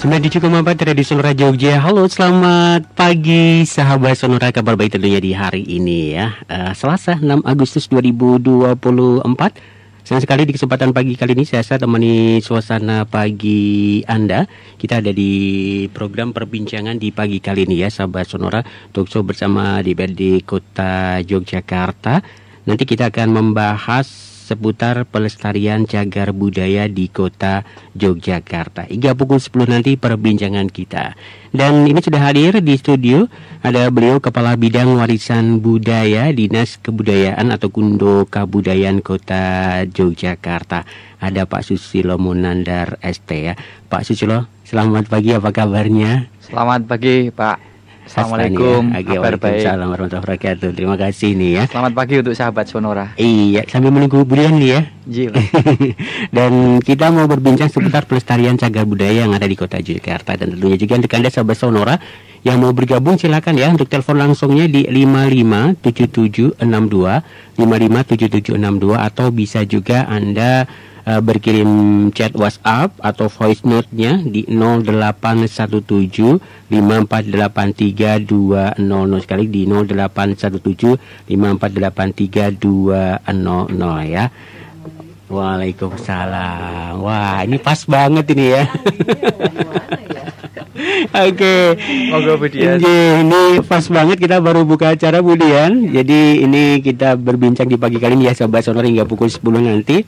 97,4 dari Sonora Jogja Halo selamat pagi sahabat Sonora kabar baik tentunya di hari ini ya uh, Selasa 6 Agustus 2024 Senang sekali di kesempatan pagi kali ini saya temani suasana pagi Anda Kita ada di program perbincangan di pagi kali ini ya sahabat Sonora Tokso bersama di berdi Kota Yogyakarta Nanti kita akan membahas seputar pelestarian cagar budaya di kota Yogyakarta. Hingga pukul 10 nanti perbincangan kita. Dan ini sudah hadir di studio ada beliau Kepala Bidang Warisan Budaya Dinas Kebudayaan atau Kundo Kabudayan Kota Yogyakarta. Ada Pak Susilo Munandar ST ya. Pak Susilo, selamat pagi apa kabarnya? Selamat pagi Pak. Assalamualaikum. Apa baik? Assalamualaikum warahmatullahi Terima kasih nih ya. Selamat pagi untuk sahabat Sonora. Iya, sambil menunggu bulan nih ya. Jil. dan kita mau berbincang seputar pelestarian cagar budaya yang ada di Kota Jakarta dan tentunya juga untuk Anda sahabat Sonora yang mau bergabung silakan ya untuk telepon langsungnya di 557762 557762 atau bisa juga Anda uh, berkirim chat WhatsApp atau voice note-nya di 5483200 sekali di 5483200 ya. Waalaikumsalam. Wah, ini pas banget ini ya. ya? Oke. Okay. ini, ini pas banget kita baru buka acara Budian. Jadi ini kita berbincang di pagi kali ini ya sobat sonor hingga pukul 10 nanti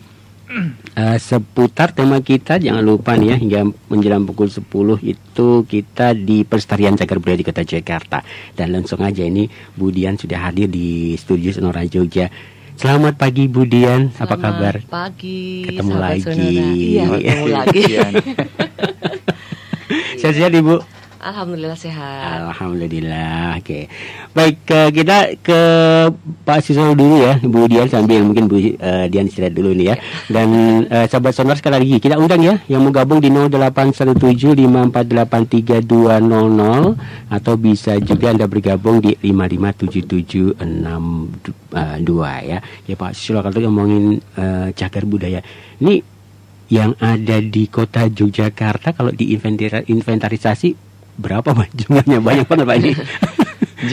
uh, seputar tema kita jangan lupa nih ya hingga menjelang pukul 10 itu kita di Pelestarian Cagar Budaya di Kota Jakarta dan langsung aja ini Budian sudah hadir di studio Sonora Jogja. Selamat pagi Budian, Selamat apa kabar? Pagi. Ketemu iya, lagi. Iya, ketemu lagi. Saya sehat Ibu. Alhamdulillah sehat. Alhamdulillah. Oke. Baik, ke, kita ke Pak Siswa dulu ya, Bu Dian sambil mungkin Bu uh, Dian istirahat dulu nih ya. Dan uh, sahabat sonar sekali lagi kita undang ya yang mau gabung di 081754833200 atau bisa juga Anda bergabung di 557762 eh, ya. Ya Pak Siswa kalau ngomongin uh, cagar budaya. Ini yang ada di kota Yogyakarta kalau diinventarisasi berapa pak jumlahnya banyak banget pak ini J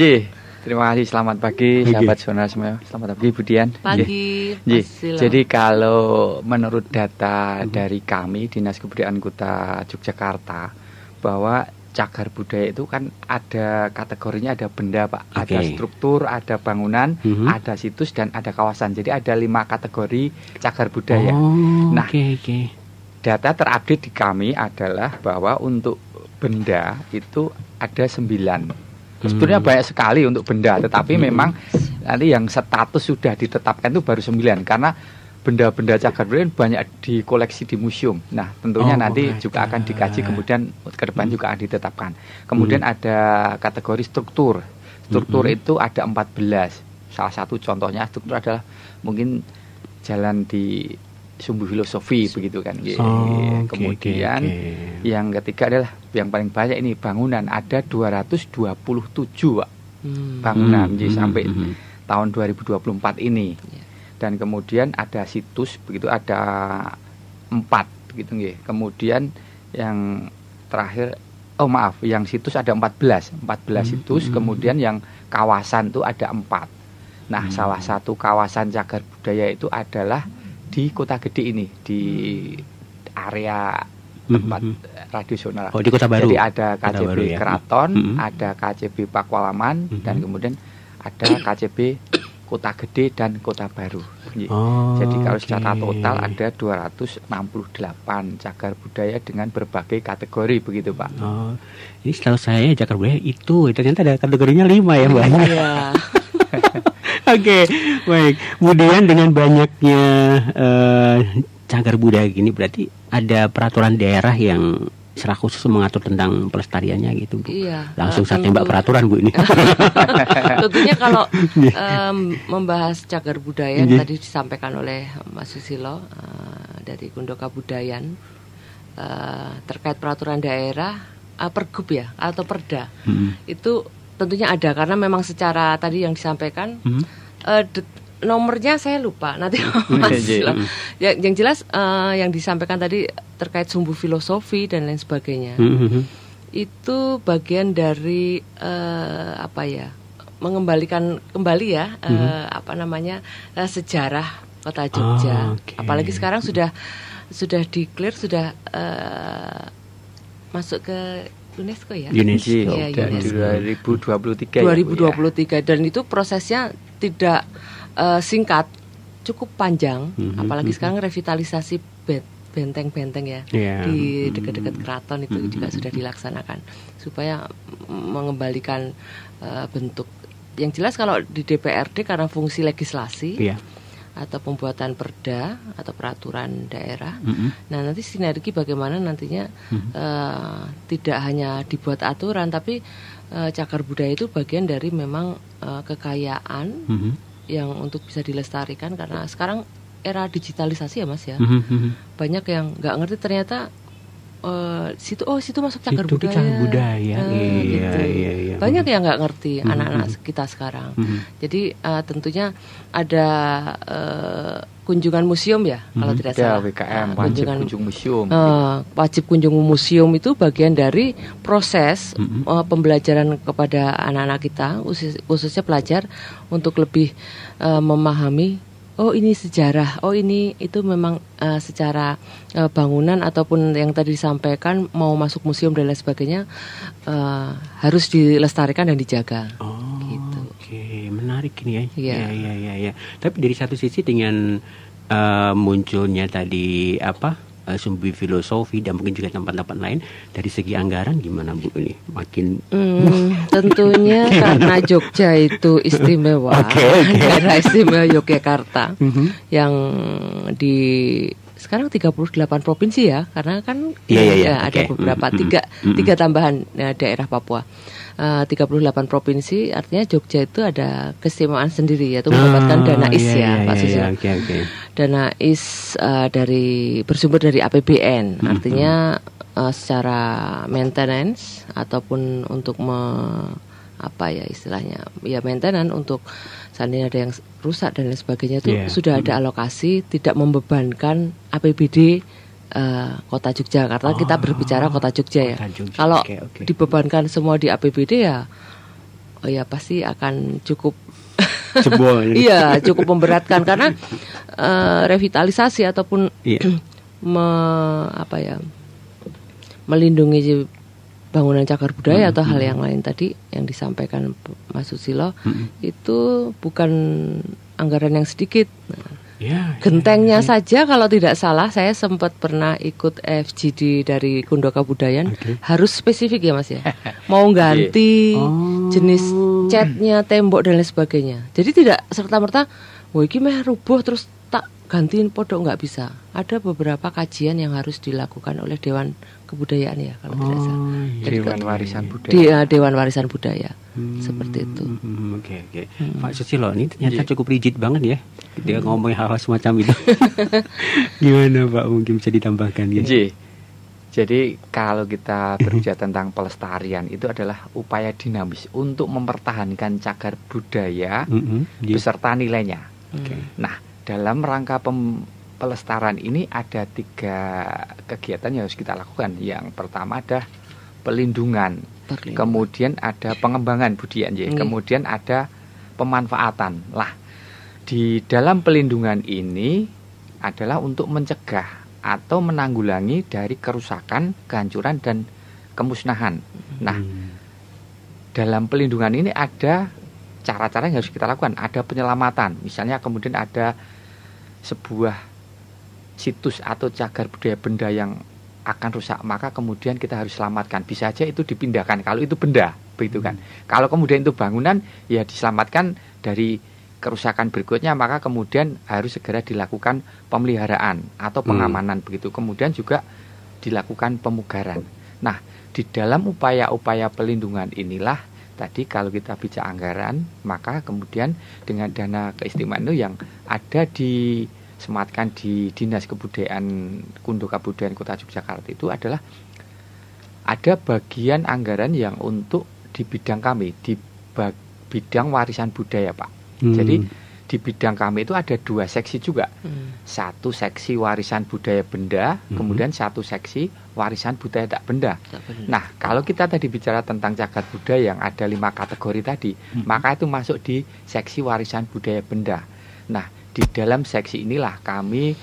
terima kasih selamat pagi sahabat okay. semua selamat pagi Budian pagi J. jadi kalau mm-hmm. menurut data mm-hmm. dari kami dinas kebudayaan kota Yogyakarta bahwa cagar budaya itu kan ada kategorinya ada benda pak okay. ada struktur ada bangunan mm -hmm. ada situs dan ada kawasan jadi ada lima kategori cagar budaya oh, nah okay, okay. data terupdate di kami adalah bahwa untuk benda itu ada sembilan. Hmm. Sebetulnya hmm. banyak sekali untuk benda, tetapi hmm. memang nanti yang status sudah ditetapkan itu baru sembilan karena benda-benda cagar budaya banyak di koleksi di museum. Nah, tentunya oh, nanti juga akan dikaji kemudian ke depan hmm. juga akan ditetapkan. Kemudian hmm. ada kategori struktur. Struktur hmm. itu ada 14. Salah satu contohnya struktur adalah mungkin jalan di sumbu filosofi begitu kan. Oh, Kemudian okay, okay. yang ketiga adalah yang paling banyak ini bangunan ada 227 Pak. Hmm. Bangunan hmm. Jadi, hmm. sampai hmm. tahun 2024 ini. Yeah. Dan kemudian ada situs begitu ada empat begitu nggih. Kemudian yang terakhir oh maaf, yang situs ada 14, 14 hmm. situs, hmm. kemudian yang kawasan itu ada empat. Nah, hmm. salah satu kawasan cagar budaya itu adalah di Kota Gede ini, di area tempat mm -hmm. tradisional. Oh di Kota Baru. Jadi ada KCB Baru, ya? Keraton, mm -hmm. ada KCB Pakualaman, mm -hmm. dan kemudian ada KCB Kota Gede dan Kota Baru. Oh, Jadi kalau okay. secara total ada 268 cagar budaya dengan berbagai kategori begitu Pak. Oh, ini selalu saya ya, cagar budaya itu ternyata ada kategorinya lima ya Mbak. Iya. Oke, okay, baik. Kemudian dengan banyaknya uh, cagar budaya gini berarti ada peraturan daerah yang secara khusus mengatur tentang pelestariannya gitu bu. Iya, Langsung uh, saat tembak peraturan bu ini. Tentunya kalau um, membahas cagar budaya yang tadi disampaikan oleh Mas Susilo uh, dari Gundoka Budayan uh, eh, terkait peraturan daerah uh, pergub ya atau perda hmm. itu tentunya ada karena memang secara tadi yang disampaikan hmm. uh, nomornya saya lupa nanti iya, iya, iya. ya, yang jelas uh, yang disampaikan tadi terkait sumbu filosofi dan lain sebagainya hmm, hmm, hmm. itu bagian dari uh, apa ya mengembalikan kembali ya uh, apa namanya uh, sejarah kota Jogja oh, ah, okay. apalagi sekarang sudah sudah di clear sudah uh, masuk ke UNESCO ya UNESCO, ya, UNESCO. 2023 2023 ya. dan itu prosesnya tidak uh, singkat cukup panjang mm-hmm. apalagi mhm. sekarang revitalisasi benteng-benteng ya yeah. di mhm, mhm. dekat-dekat keraton itu mm-hmm. juga sudah dilaksanakan supaya mengembalikan uh, bentuk yang jelas kalau di DPRD karena fungsi legislasi yeah atau pembuatan perda atau peraturan daerah. Mm -hmm. Nah nanti sinergi bagaimana nantinya mm -hmm. uh, tidak hanya dibuat aturan tapi uh, cakar budaya itu bagian dari memang uh, kekayaan mm -hmm yang untuk bisa dilestarikan karena sekarang era digitalisasi ya mas ya mm-hmm. banyak yang nggak ngerti ternyata uh, situ oh situ masuk cagar situ budaya, cagar budaya. Nah, iya, gitu. iya, iya. iya, iya. banyak mhm. yang nggak ngerti mm-hmm. anak-anak mhm. kita sekarang mm-hmm. jadi uh, tentunya ada uh, kunjungan museum ya hmm. kalau tidak ya, salah. Ya, WKM wajib kunjungan, kunjung museum. Uh, wajib kunjung museum itu bagian dari proses hmm. uh, pembelajaran kepada anak-anak kita khususnya pelajar untuk lebih uh, memahami oh ini sejarah, oh ini itu memang uh, secara uh, bangunan ataupun yang tadi disampaikan mau masuk museum dan lain sebagainya uh, harus dilestarikan dan dijaga. Oh menarik ini ya. Iya, yeah. iya, iya, ya. Tapi dari satu sisi dengan uh, munculnya tadi apa? Eh, sumber filosofi dan mungkin juga tempat-tempat lain dari segi anggaran gimana Bu ini makin hmm, tentunya karena Jogja itu istimewa okay, okay. karena istimewa Yogyakarta mm -hmm. yang di sekarang 38 provinsi ya karena kan yeah, yeah, yeah. ada okay. beberapa mm -hmm. tiga mhm, mhm. tiga tambahan eh, daerah Papua Eh, puluh 38 provinsi artinya Jogja itu ada keistimewaan sendiri yaitu mendapatkan oh, dana IS iya, ya iya, Pak Susi. Iya, dana IS eh, dari bersumber dari APBN artinya eh, secara maintenance ataupun untuk me, apa ya istilahnya ya maintenance untuk seandainya ada yang rusak dan lain sebagainya itu yeah. sudah ada alokasi tidak membebankan APBD uh, kota Yogyakarta oh, kita berbicara kota Jogja ya. Kalau okay, okay. dibebankan semua di APBD ya, oh ya pasti akan cukup. Ya. iya cukup memberatkan karena uh, revitalisasi ataupun yeah. Iya. me, apa ya melindungi bangunan cagar budaya mm -hmm. atau hal hmm. yang lain tadi yang disampaikan Mas Susilo mm -hmm. itu bukan anggaran yang sedikit. Nah, Ya, ya, Gentengnya ya, ya. saja kalau tidak salah saya sempat pernah ikut FGD dari Kundoka Budayan okay. harus spesifik ya Mas ya. Iya. Mau ganti oh. jenis catnya, tembok dan lain sebagainya. Jadi tidak serta merta, wah ini meh rubuh terus tak gantiin podok nggak bisa. Ada beberapa kajian yang harus dilakukan oleh Dewan Kebudayaan ya kalau oh, tidak salah. Iya. Dewan Warisan Budaya. Di, uh, Dewan Warisan Budaya. Hmm, seperti itu. Oke hmm, oke. Okay, okay. hmm. Pak Susilo ini ternyata yeah. cukup rigid banget ya. Dia hmm. ngomong hal-hal semacam itu. Gimana Pak mungkin bisa ditambahkan ya? Yeah. Jadi kalau kita berbicara tentang pelestarian itu adalah upaya dinamis untuk mempertahankan cagar budaya mm -hmm, yeah. beserta nilainya. Hmm. Okay. Nah, dalam rangka pem, pelestaran ini ada tiga kegiatan yang harus kita lakukan. Yang pertama ada pelindungan, Perlindungan. kemudian ada pengembangan budian, ya. Iya. kemudian ada pemanfaatan. Lah, di dalam pelindungan ini adalah untuk mencegah atau menanggulangi dari kerusakan, kehancuran dan kemusnahan. Hmm. Nah, dalam pelindungan ini ada cara-cara yang harus kita lakukan. Ada penyelamatan, misalnya kemudian ada sebuah situs atau cagar budaya benda yang akan rusak maka kemudian kita harus selamatkan bisa aja itu dipindahkan kalau itu benda begitu kan hmm. kalau kemudian itu bangunan ya diselamatkan dari kerusakan berikutnya maka kemudian harus segera dilakukan pemeliharaan atau hmm. pengamanan hmm. begitu kemudian juga dilakukan pemugaran nah di dalam upaya-upaya pelindungan inilah tadi kalau kita bicara anggaran maka kemudian dengan dana keistimewaan itu yang ada di sematkan di dinas kebudayaan Kundo Kabudayaan Kota Yogyakarta itu adalah ada bagian anggaran yang untuk di bidang kami di bidang warisan budaya pak. Hmm. Jadi di bidang kami itu ada dua seksi juga. Hmm. Satu seksi warisan budaya benda, hmm. kemudian satu seksi warisan budaya tak benda. tak benda. Nah, kalau kita tadi bicara tentang cagar budaya yang ada lima kategori tadi, hmm. maka itu masuk di seksi warisan budaya benda. Nah, di dalam seksi inilah kami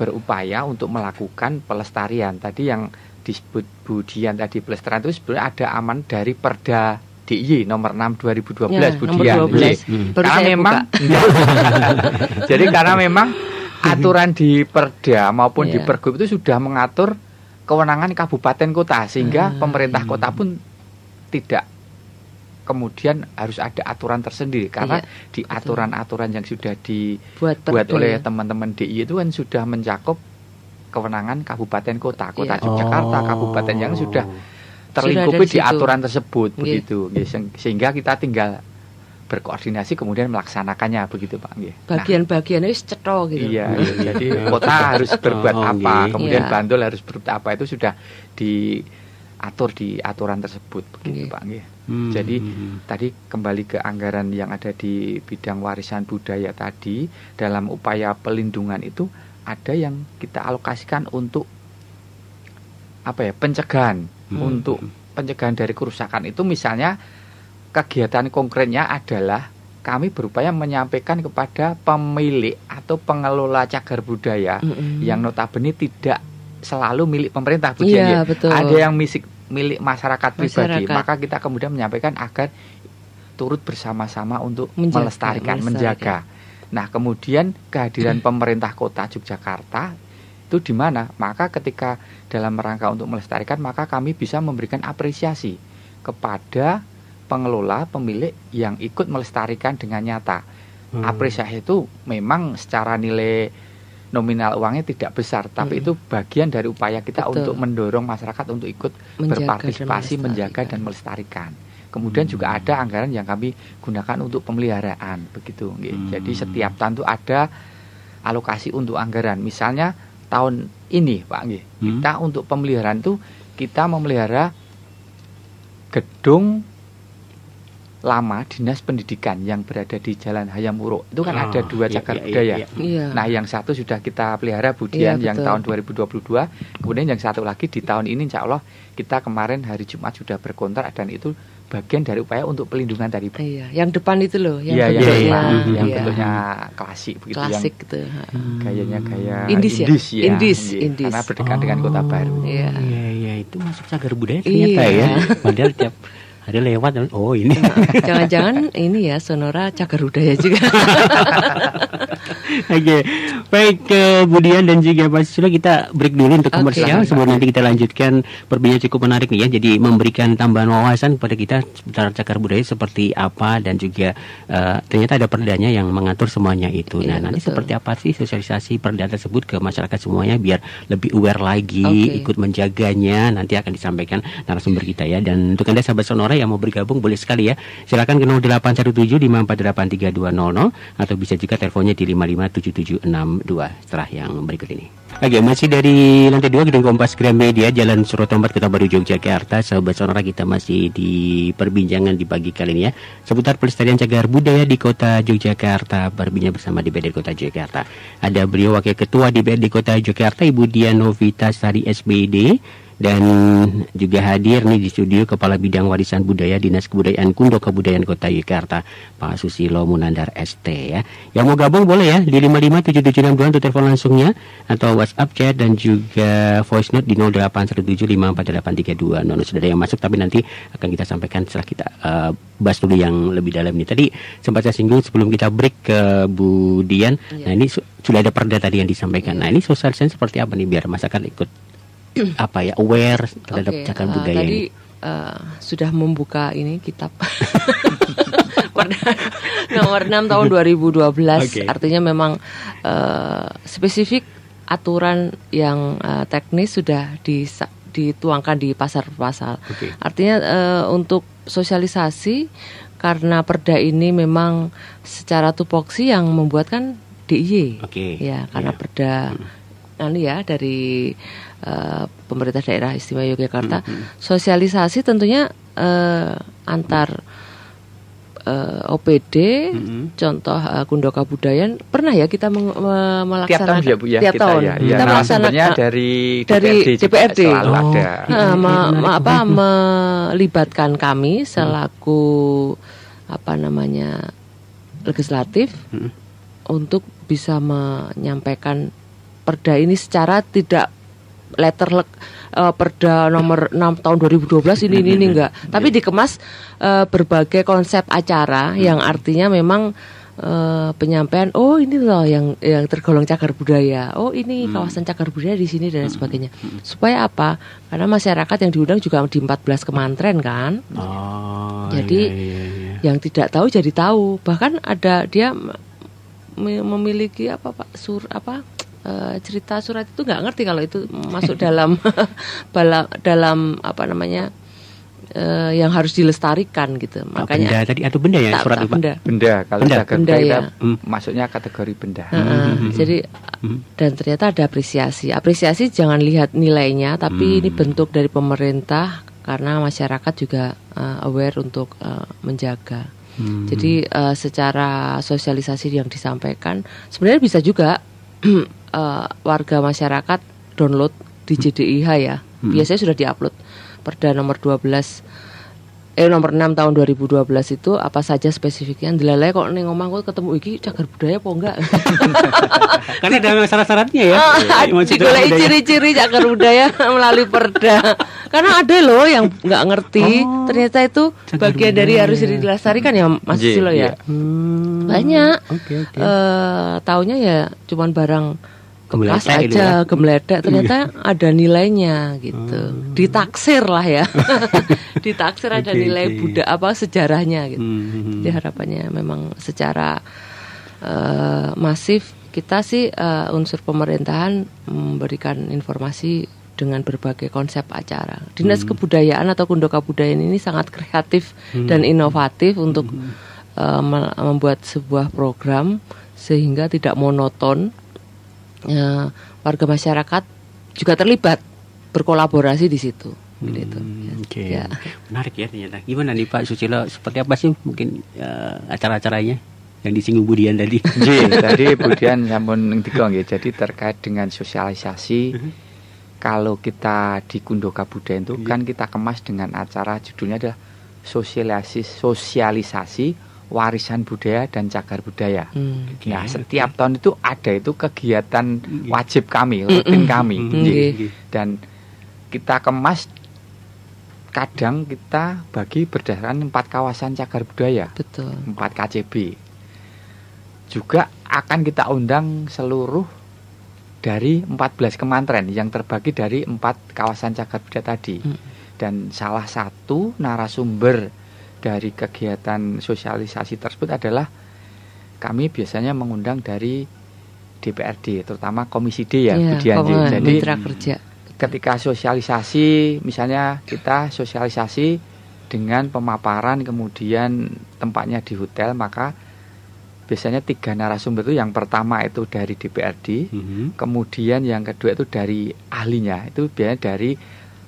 berupaya untuk melakukan pelestarian. Tadi yang disebut budian tadi pelestarian itu sebenarnya ada aman dari perda DIY nomor 6 2012 ya, Nomor 12. Hmm. Karena memang Jadi karena memang aturan di Perda maupun yeah. di ya. Pergub itu sudah mengatur kewenangan kabupaten kota sehingga hmm. pemerintah iya. kota pun tidak kemudian harus ada aturan tersendiri karena iya, di aturan-aturan yang sudah dibuat buat oleh ya. teman-teman DI itu kan sudah mencakup kewenangan kabupaten kota, kota iya. Yogyakarta, oh. kabupaten yang sudah terlingkupi di, aturan tersebut Gih. Iya. begitu Gih. sehingga kita tinggal berkoordinasi kemudian melaksanakannya begitu Pak nah, Bagian-bagiannya wis gitu. Iya, iya, iya. jadi kota harus berbuat oh, apa, okay. kemudian yeah. bantul harus berbuat apa itu sudah diatur di aturan tersebut begitu okay. Iya. Pak Hmm. Jadi hmm, hmm. tadi kembali ke anggaran yang ada di bidang warisan budaya tadi dalam upaya pelindungan itu ada yang kita alokasikan untuk apa ya pencegahan hmm. untuk pencegahan dari kerusakan itu misalnya kegiatan konkretnya adalah kami berupaya menyampaikan kepada pemilik atau pengelola cagar budaya hmm yang notabene tidak selalu milik pemerintah Bu iya, ya, betul. ada yang misik, milik masyarakat, masyarakat pribadi maka kita kemudian menyampaikan agar turut bersama-sama untuk menjaga, melestarikan menjaga. menjaga nah kemudian kehadiran pemerintah kota Yogyakarta itu di mana maka ketika dalam rangka untuk melestarikan maka kami bisa memberikan apresiasi kepada pengelola pemilik yang ikut melestarikan dengan nyata hmm. apresiasi itu memang secara nilai nominal uangnya tidak besar tapi hmm. itu bagian dari upaya kita Betul. untuk mendorong masyarakat untuk ikut menjaga berpartisipasi dan menjaga dan melestarikan kemudian hmm. juga ada anggaran yang kami gunakan untuk pemeliharaan begitu hmm. jadi setiap tahun itu ada alokasi untuk anggaran misalnya tahun ini Pak hmm. Kita untuk pemeliharaan itu kita memelihara gedung lama Dinas Pendidikan yang berada di Jalan Hayam Wuruk. Itu kan oh, ada dua iya, cagar iya, budaya. Ya? Iya, iya, iya. Nah, yang satu sudah kita pelihara Budian iya, yang tahun 2022, kemudian yang satu lagi di tahun ini insya Allah kita kemarin hari Jumat sudah berkontrak dan itu bagian dari upaya untuk pelindungan tadi. Iya, yang depan itu loh, yang ya, bentuknya, iya, iya. yang bentuknya iya. klasik begitu klasik yang gitu. kayaknya gayanya gaya Indis ya, Indis, ya. Indis, Ya, Indis. karena berdekatan oh, dengan kota oh. baru. Iya. iya, iya, itu masuk cagar budaya ternyata iya. ya. Padahal tiap ada lewat oh ini. Iya. Jangan-jangan ini ya Sonora cagar budaya juga. Oke, baik ke Budian dan juga Pak Susilo kita break dulu untuk komersial okay, ya, sebelum nanti kita lanjutkan perbincangan cukup menarik nih ya. Jadi memberikan tambahan wawasan kepada kita seputar cakar budaya seperti apa dan juga uh, ternyata ada perdanya yang mengatur semuanya itu. Iya, nah, nanti betul. seperti apa sih sosialisasi perda tersebut ke masyarakat semuanya biar lebih aware lagi, okay. ikut menjaganya. Nanti akan disampaikan narasumber kita ya. Dan untuk Anda sahabat Sonora yang mau bergabung boleh sekali ya. Silakan ke 0817 5483 atau bisa juga teleponnya di 55 7762 setelah yang berikut ini. Oke, masih dari lantai dua gedung Kompas Gramedia Jalan Suroto Kota Baru, Yogyakarta. Sahabat sonora kita masih di perbincangan di pagi kali ini ya. Seputar pelestarian cagar budaya di Kota Yogyakarta. Berbincang bersama di BD Kota Yogyakarta. Ada beliau Wakil Ketua di BD Kota Yogyakarta, Ibu Dianovita Sari SBD dan juga hadir nih di studio Kepala Bidang Warisan Budaya Dinas Kebudayaan Kundo Kebudayaan Kota Yogyakarta Pak Susilo Munandar ST ya yang mau gabung boleh ya di 557762 untuk telepon langsungnya atau WhatsApp chat dan juga voice note di 08175483200 non sudah ada yang masuk tapi nanti akan kita sampaikan setelah kita uh, bahas dulu yang lebih dalam nih tadi sempat saya singgung sebelum kita break ke Bu Dian iya. nah ini sudah ada perda tadi yang disampaikan iya. nah ini sosialisasi seperti apa nih biar masyarakat ikut apa ya aware terhadap okay. cagar eh, budaya tadi, ini. Uh, sudah membuka ini kitab nomor 6 tahun 2012 okay. artinya memang uh, spesifik aturan yang uh, teknis sudah di, dituangkan di pasar-pasar. Okay. Artinya uh, untuk sosialisasi karena perda ini memang secara tupoksi yang membuatkan diye. DIY. Okay. Ya, karena yeah. perda hmm anu ya dari uh, pemerintah daerah istimewa Yogyakarta. Mm -hmm. Sosialisasi tentunya uh, antar uh, eh, OPD, mm -hmm. contoh uh, Kundoka Budayan, pernah ya kita meng, me, melaksanakan tiap tahun ya Bu ya tiap kita tahun. ya. Iya. Kita ya. melaksanakan dari dari DPRD, selalu oh. ada. Nah, apa melibatkan kami hmm. selaku hmm. apa namanya legislatif hmm. untuk bisa menyampaikan perda ini secara tidak letter uh, perda nomor 6 tahun 2012 ini ini, ini iya. enggak tapi iya. dikemas uh, berbagai konsep acara hmm. yang artinya memang uh, penyampaian oh ini loh yang yang tergolong cagar budaya oh ini hmm. kawasan cagar budaya di sini dan hmm. sebagainya supaya apa karena masyarakat yang diundang juga di 14 kemantren kan oh, jadi iya, iya, iya. yang tidak tahu jadi tahu bahkan ada dia memiliki apa pak sur apa Eh, cerita surat itu nggak ngerti kalau itu masuk dalam bala, dalam apa namanya uh, yang harus dilestarikan gitu. Oh, Makanya benda tadi atau benda ya tak, surat tak, benda. benda kalau benda, benda ya. Hmm. masuknya kategori benda. Uh, hmm, hmm, hmm, jadi hmm. dan ternyata ada apresiasi. Apresiasi jangan lihat nilainya tapi hmm. ini bentuk dari pemerintah karena masyarakat juga uh, aware untuk uh, menjaga. Hmm. Jadi uh, secara sosialisasi yang disampaikan sebenarnya bisa juga uh, warga masyarakat download di hmm. JDIH ya. Hmm. Biasanya sudah diupload. Perda nomor 12 eh nomor 6 tahun 2012 itu apa saja spesifiknya dilalai kok nih ngomong kok ketemu iki cagar budaya apa enggak karena ada syarat-syaratnya ya ah, iya, iya, digulai ciri-ciri cagar budaya melalui perda karena ada loh yang nggak ngerti oh, ternyata itu bagian dari dari harus dilestarikan ya Mas Silo iya, ya yeah. hmm. banyak okay, okay. Uh, eh, taunya ya cuman barang Gemeledek gitu aja ya. ternyata iya. ada nilainya gitu hmm. ditaksir lah ya ditaksir ada okay, nilai okay. budak apa sejarahnya gitu hmm. hmm, hmm. jadi harapannya memang secara uh, masif kita sih uh, unsur pemerintahan memberikan informasi dengan berbagai konsep acara dinas hmm. kebudayaan atau kundoka budayaan ini sangat kreatif hmm. dan inovatif hmm. untuk hmm. uh, membuat sebuah program sehingga tidak monoton uh, warga masyarakat juga terlibat berkolaborasi di situ. Hmm, gitu. Hmm, Oke. Okay. Ya. Menarik ya ternyata. Gimana nih Pak Susilo? Seperti apa sih mungkin uh, acara-acaranya? yang disinggung Budian tadi. Jadi tadi Budian namun tiga ya. Jadi terkait dengan sosialisasi hmm. kalau kita di Kundo Budaya itu iya. kan kita kemas dengan acara judulnya adalah sosialisasi sosialisasi warisan budaya dan cagar budaya. Hmm. Nah, setiap tahun itu ada itu kegiatan wajib kami, rutin kami. Dan kita kemas kadang kita bagi berdasarkan empat kawasan cagar budaya. Betul. Empat KCB. Juga akan kita undang seluruh dari 14 kementerian yang terbagi dari empat kawasan cagar budaya tadi. Hmm. Dan salah satu narasumber dari kegiatan sosialisasi tersebut adalah kami biasanya mengundang dari DPRD, terutama Komisi D ya, ya Jadi kerja. ketika sosialisasi, misalnya kita sosialisasi dengan pemaparan, kemudian tempatnya di hotel, maka biasanya tiga narasumber itu yang pertama itu dari DPRD, mm -hmm. kemudian yang kedua itu dari ahlinya, itu biasanya dari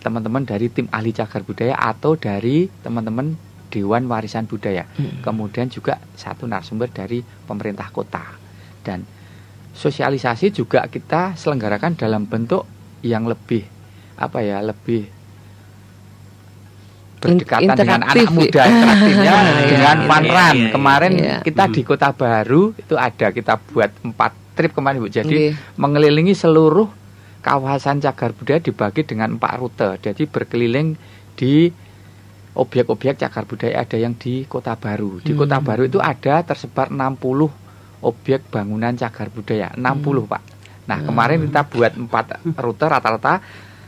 teman-teman dari tim ahli cagar budaya atau dari teman-teman Dewan Warisan Budaya. Hmm. Kemudian juga satu narasumber dari pemerintah kota. Dan sosialisasi juga kita selenggarakan dalam bentuk yang lebih apa ya, lebih berdekatan dengan anak muda iya. interaktifnya dengan iya, iya, panran. Kemarin kita di hmm. Kota Baru itu ada kita buat empat trip kemarin Bu. Jadi okay. mengelilingi seluruh kawasan cagar budaya dibagi dengan empat rute. Jadi berkeliling di objek-objek cagar budaya ada yang di Kota Baru. Di hmm. Kota Baru itu ada tersebar 60 objek bangunan cagar budaya. 60, hmm. Pak. Nah, hmm. kemarin kita buat 4 rute rata-rata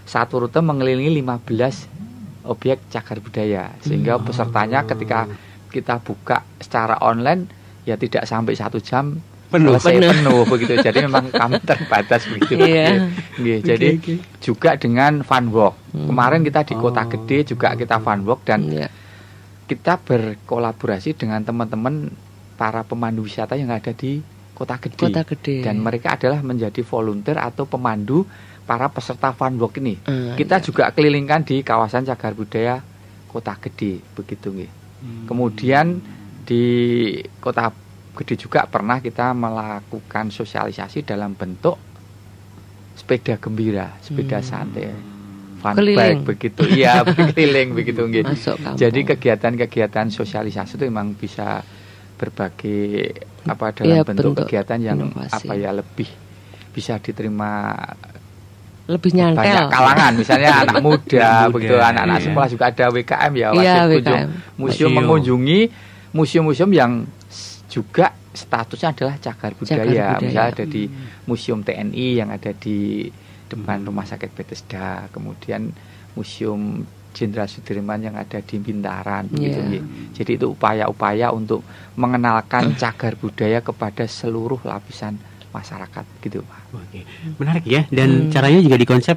satu rute mengelilingi 15 objek cagar budaya sehingga hmm. pesertanya ketika kita buka secara online ya tidak sampai satu jam penuh penuh. penuh begitu jadi memang kami terbatas begitu yeah. Iya. yeah. jadi okay, juga dengan fun walk hmm. kemarin kita di kota oh. gede juga kita fun walk dan yeah. kita berkolaborasi dengan teman-teman para pemandu wisata yang ada di kota gede. kota gede dan mereka adalah menjadi volunteer atau pemandu para peserta fun walk ini hmm, kita yeah. juga kelilingkan di kawasan cagar budaya kota gede begitu nih hmm. kemudian di kota gede juga pernah kita melakukan sosialisasi dalam bentuk sepeda gembira, sepeda hmm. santai, fun keliling. bike begitu, iya keliling begitu gitu. Jadi kegiatan-kegiatan sosialisasi itu memang bisa berbagai apa dalam ya, bentuk, bentuk kegiatan yang inovasi. apa ya lebih bisa diterima lebih nyantel banyak kalangan misalnya anak muda, begitu iya. anak-anak iya. sekolah juga ada WKM ya iya, wajib WKM. kunjung museum mengunjungi museum-museum yang juga statusnya adalah cagar budaya, cagar budaya. misalnya ada di hmm. museum TNI yang ada di depan hmm. rumah sakit Bethesda kemudian museum Jenderal Sudirman yang ada di Bintaran begitu gitu. Iya. Jadi itu upaya-upaya untuk mengenalkan hmm. cagar budaya kepada seluruh lapisan masyarakat gitu Pak. Oke. Menarik ya dan hmm. caranya juga dikonsep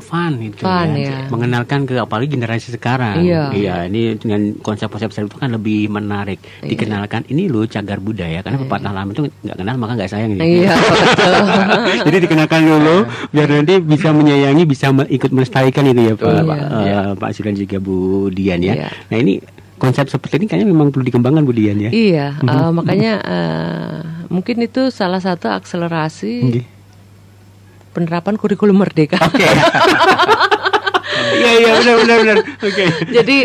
fun itu fun, ya. ya. mengenalkan ke apalagi generasi sekarang iya, iya ini dengan konsep-konsep itu kan lebih menarik iya. dikenalkan ini lo cagar budaya karena iya. pepatah lama itu nggak kenal maka nggak sayang gitu. iya, jadi dikenalkan dulu biar nanti bisa menyayangi bisa ikut melestarikan itu ya Pak iya. Pak, uh, iya. Pak Sudan juga Bu Dian ya iya. nah ini konsep seperti ini kayaknya memang perlu dikembangkan Bu Dian ya iya uh, makanya uh, mungkin itu salah satu akselerasi okay penerapan kurikulum merdeka. Oke. Iya iya benar benar benar. Oke. Jadi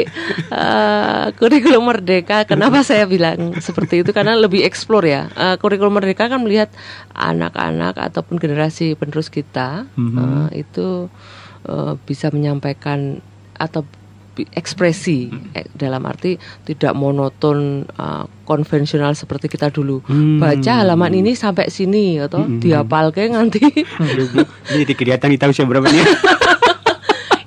uh, kurikulum merdeka kenapa saya bilang seperti itu karena lebih eksplor ya. Uh, kurikulum merdeka kan melihat anak-anak ataupun generasi penerus kita uh, itu uh, bisa menyampaikan atau ekspresi hmm. Eh, dalam arti tidak monoton uh, konvensional seperti kita dulu hmm. baca halaman ini sampai sini atau ya hmm. ke nanti jadi kelihatan kita usia berapa nih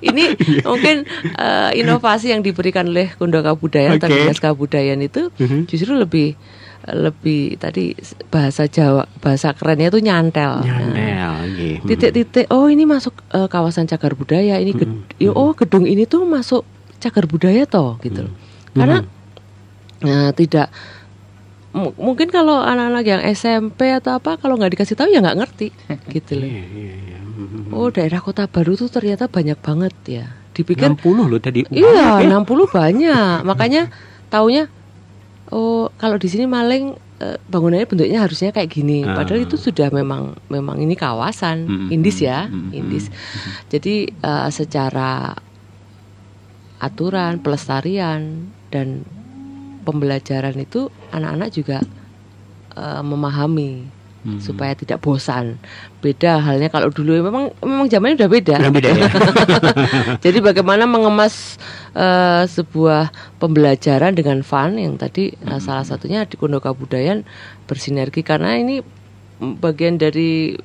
ini iya. mungkin uh, inovasi yang diberikan oleh Kundoka Budaya okay. atau Dinas Kabudayan itu hmm justru lebih lebih tadi bahasa Jawa bahasa kerennya itu nyantel. Titik-titik Nah, hmm. titik-titik oh ini masuk uh, kawasan cagar budaya, ini ged- mm-hmm. oh gedung ini tuh masuk cagar budaya toh gitu loh. Hmm. Karena hmm. nah, tidak M mungkin kalau anak-anak yang SMP atau apa kalau nggak dikasih tahu ya nggak ngerti gitu loh. Iya, iya, iya. Hmm. Oh daerah kota baru tuh ternyata banyak banget ya. Dipikir 60 loh tadi. Iya 60 banyak. Ya? Makanya taunya oh kalau di sini maling eh, bangunannya bentuknya harusnya kayak gini. Ah. Padahal itu sudah memang memang ini kawasan hmm, indis ya indis. Jadi uh, secara aturan, pelestarian dan pembelajaran itu anak-anak juga uh, memahami hmm. supaya tidak bosan. Beda halnya kalau dulu memang memang zamannya udah beda. beda ya. Jadi bagaimana mengemas uh, sebuah pembelajaran dengan fun yang tadi eh, hmm. uh, salah satunya di Kondoka kabudayan bersinergi karena ini bagian dari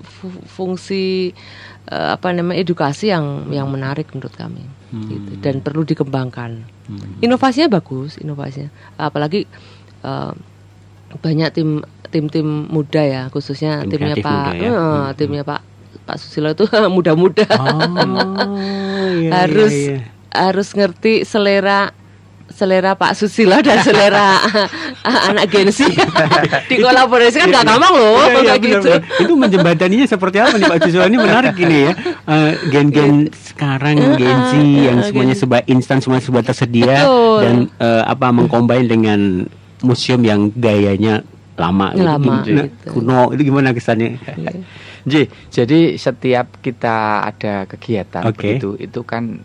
fungsi uh, apa namanya edukasi yang yang menarik menurut kami hmm. gitu dan perlu dikembangkan hmm. inovasinya bagus inovasinya apalagi uh, banyak tim tim-tim muda ya khususnya tim timnya Pak ya. uh, hmm. timnya hmm. Pak Pak Susilo itu muda-muda oh, iya, iya harus iya, iya. harus ngerti selera selera Pak Susilo dan selera anak Gensi Z, kan nggak iya, iya. gampang loh iya, iya, gitu. bener. Itu menjembataninya seperti apa nih Pak Susilo ini menarik ini ya. Uh, gen-gen iya. sekarang uh, Gensi uh, yang semuanya gen serba instan, semuanya sebuah tersedia Betul. dan uh, apa mengkombain dengan museum yang gayanya lama, gitu. lama gitu, gitu. kuno itu gimana kesannya? J, jadi setiap kita ada kegiatan okay. begitu itu kan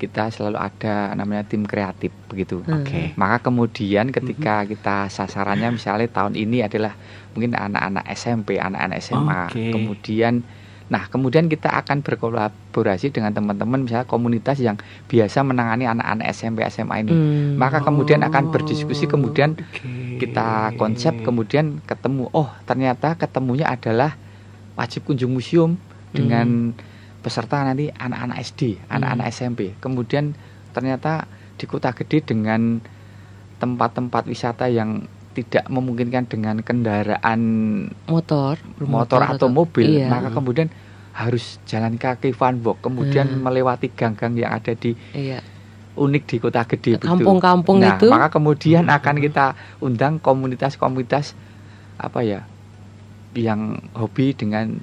kita selalu ada namanya tim kreatif begitu. Hmm. Oke. Okay. Maka kemudian ketika hmm. kita sasarannya misalnya tahun ini adalah mungkin anak-anak SMP, anak-anak SMA. Okay. Kemudian nah, kemudian kita akan berkolaborasi dengan teman-teman misalnya komunitas yang biasa menangani anak-anak SMP, SMA ini. Hmm. Maka kemudian akan oh, berdiskusi kemudian okay. kita konsep kemudian ketemu oh ternyata ketemunya adalah wajib kunjung museum dengan hmm peserta nanti anak-anak SD, anak-anak hmm. SMP. Kemudian ternyata di kota gede dengan tempat-tempat wisata yang tidak memungkinkan dengan kendaraan motor, motor, motor atau, atau mobil, iya. maka kemudian harus jalan kaki van walk, kemudian hmm. melewati gang-gang yang ada di iya. unik di kota gede kampung-kampung nah, itu. Maka kemudian hmm. akan kita undang komunitas-komunitas apa ya yang hobi dengan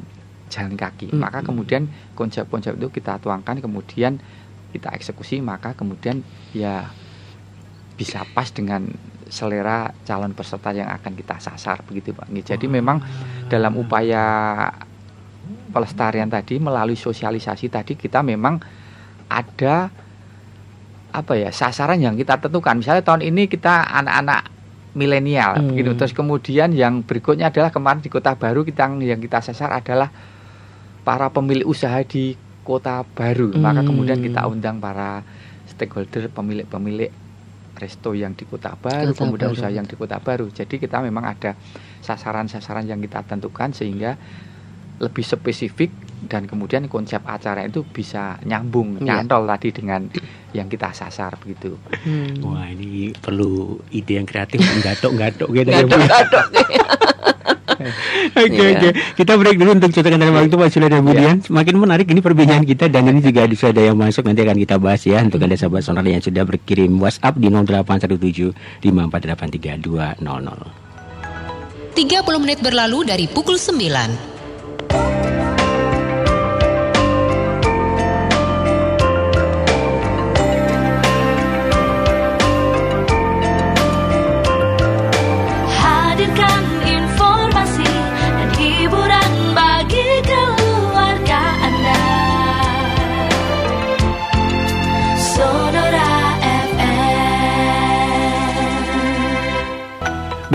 jalan kaki. Hmm. Maka kemudian konsep-konsep itu kita tuangkan kemudian kita eksekusi maka kemudian ya bisa pas dengan selera calon peserta yang akan kita sasar begitu Pak. Jadi ah. memang dalam upaya pelestarian tadi melalui sosialisasi tadi kita memang ada apa ya sasaran yang kita tentukan. Misalnya tahun ini kita anak-anak milenial hmm. begitu. Terus kemudian yang berikutnya adalah kemarin di Kota Baru kita yang kita sasar adalah para pemilik usaha di kota baru. Hmm. Maka kemudian kita undang para stakeholder pemilik-pemilik resto yang di kota baru, kota kemudian baru. usaha yang di kota baru. Jadi kita memang ada sasaran-sasaran yang kita tentukan sehingga lebih spesifik dan kemudian konsep acara itu bisa nyambung yeah. nyantol tadi dengan yang kita sasar begitu. Hmm. Wah ini perlu ide yang kreatif gadok gatok gitu ya. Gadok-gadok. Oke iya. oke. Kita break dulu untuk cerita dalam iya. waktu Pak Sule dan Budian. Iya. Yeah. Semakin menarik ini perbincangan kita dan ini juga sudah ada yang masuk nanti akan kita bahas ya untuk anda sahabat sonar yang sudah berkirim WhatsApp di 081754832200. 30 menit berlalu dari pukul 9.